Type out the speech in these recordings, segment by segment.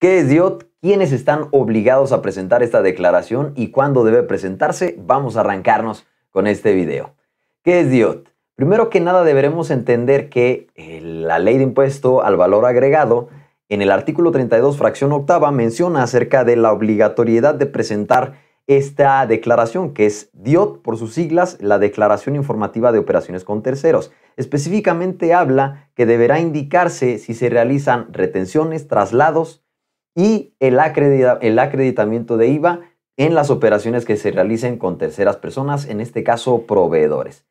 ¿Qué es DIOT? ¿Quiénes están obligados a presentar esta declaración y cuándo debe presentarse? Vamos a arrancarnos con este video. ¿Qué es DIOT? Primero que nada deberemos entender que eh, la ley de impuesto al valor agregado en el artículo 32 fracción octava menciona acerca de la obligatoriedad de presentar esta declaración que es DIOT por sus siglas, la Declaración Informativa de Operaciones con Terceros. Específicamente habla que deberá indicarse si se realizan retenciones, traslados, y el, el acreditamiento de IVA en las operaciones que se realicen con terceras personas, en este caso proveedores.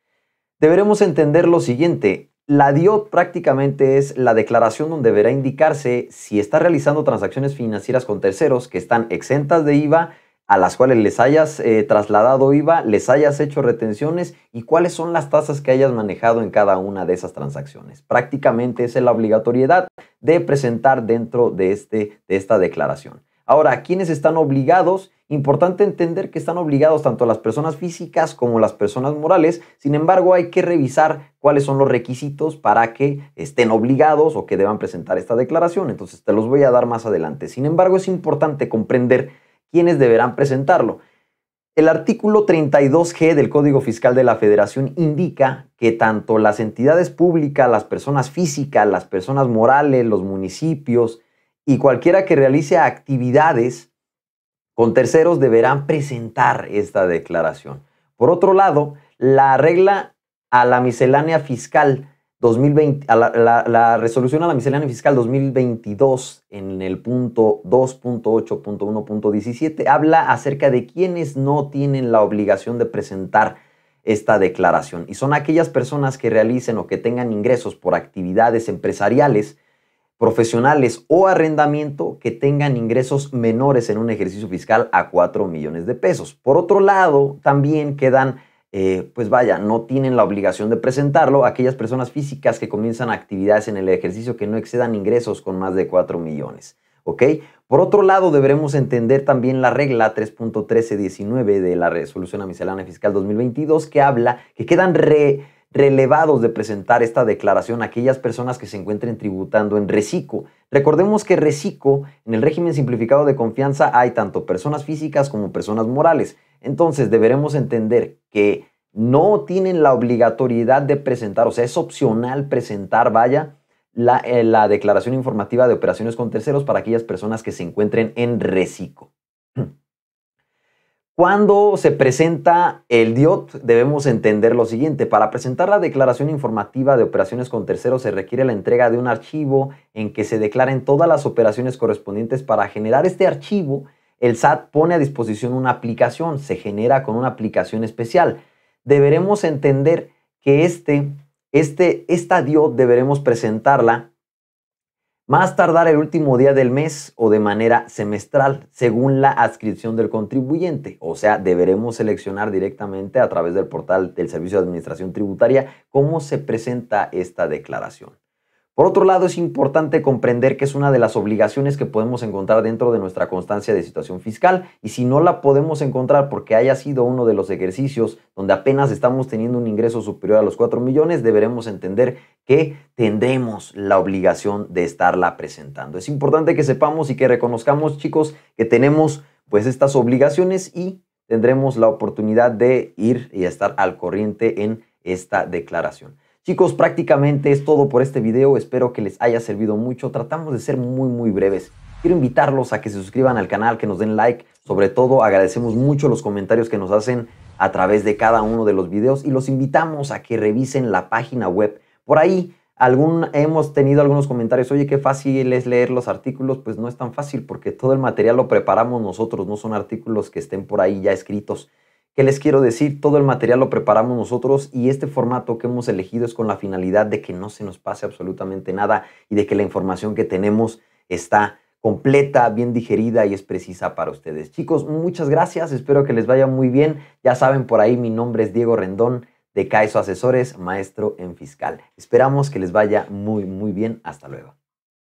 Deberemos entender lo siguiente, la DIOT prácticamente es la declaración donde deberá indicarse si está realizando transacciones financieras con terceros que están exentas de IVA a las cuales les hayas eh, trasladado IVA, les hayas hecho retenciones y cuáles son las tasas que hayas manejado en cada una de esas transacciones. Prácticamente es la obligatoriedad de presentar dentro de, este, de esta declaración. Ahora, ¿quiénes están obligados? Importante entender que están obligados tanto las personas físicas como las personas morales. Sin embargo, hay que revisar cuáles son los requisitos para que estén obligados o que deban presentar esta declaración. Entonces, te los voy a dar más adelante. Sin embargo, es importante comprender quienes deberán presentarlo. El artículo 32G del Código Fiscal de la Federación indica que tanto las entidades públicas, las personas físicas, las personas morales, los municipios y cualquiera que realice actividades con terceros deberán presentar esta declaración. Por otro lado, la regla a la miscelánea fiscal 2020, la, resolución a la miscelánea fiscal 2022 en el punto 2.8.1.17 habla acerca de quienes no tienen la obligación de presentar esta declaración y son aquellas personas que realicen o que tengan ingresos por actividades empresariales, profesionales o arrendamiento que tengan ingresos menores en un ejercicio fiscal a 4 millones de pesos. Por otro lado, también quedan eh, pues vaya, no tienen la obligación de presentarlo. Aquellas personas físicas que comienzan actividades en el ejercicio que no excedan ingresos con más de 4 millones. ¿Ok? Por otro lado, deberemos entender también la regla 3.1319 de la Resolución a Miscelánea Fiscal 2022 que habla que quedan relevados de presentar esta declaración aquellas personas que se encuentren tributando en Recico. Recordemos que reciclo, en el régimen simplificado de confianza, hay tanto personas físicas como personas morales. Entonces deberemos entender que no tienen la obligatoriedad de presentar, o sea, es opcional presentar, vaya, eh, la, declaración informativa de operaciones con terceros para aquellas personas que se encuentren en reciclo. Cuando se presenta el DIOT, debemos entender lo siguiente. Para presentar la declaración informativa de operaciones con terceros se requiere la entrega de un archivo en que se declaren todas las operaciones correspondientes. Para generar este archivo, el SAT pone a disposición una aplicación, se genera con una aplicación especial deberemos entender que este, este, esta dio deberemos presentarla más tardar el último día del mes o de manera semestral, según la adscripción del contribuyente. O sea, deberemos seleccionar directamente a través del portal del Servicio de Administración Tributaria cómo se presenta esta declaración. Por otro lado, es importante comprender que es una de las obligaciones que podemos encontrar dentro de nuestra constancia de situación fiscal y si no la podemos encontrar porque haya sido uno de los ejercicios donde apenas estamos teniendo un ingreso superior a los 4 millones, deberemos entender que tendremos la obligación de estarla presentando. Es importante que sepamos y que reconozcamos, chicos, que tenemos pues estas obligaciones y tendremos la oportunidad de ir y estar al corriente en esta declaración. Chicos, prácticamente es todo por este video, espero que les haya servido mucho, tratamos de ser muy muy breves. Quiero invitarlos a que se suscriban al canal, que nos den like, sobre todo agradecemos mucho los comentarios que nos hacen a través de cada uno de los videos y los invitamos a que revisen la página web. Por ahí algún, hemos tenido algunos comentarios, oye, qué fácil es leer los artículos, pues no es tan fácil porque todo el material lo preparamos nosotros, no son artículos que estén por ahí ya escritos. ¿Qué les quiero decir? Todo el material lo preparamos nosotros y este formato que hemos elegido es con la finalidad de que no se nos pase absolutamente nada y de que la información que tenemos está completa, bien digerida y es precisa para ustedes. Chicos, muchas gracias, espero que les vaya muy bien. Ya saben, por ahí mi nombre es Diego Rendón de Caeso Asesores, maestro en fiscal. Esperamos que les vaya muy, muy bien. Hasta luego.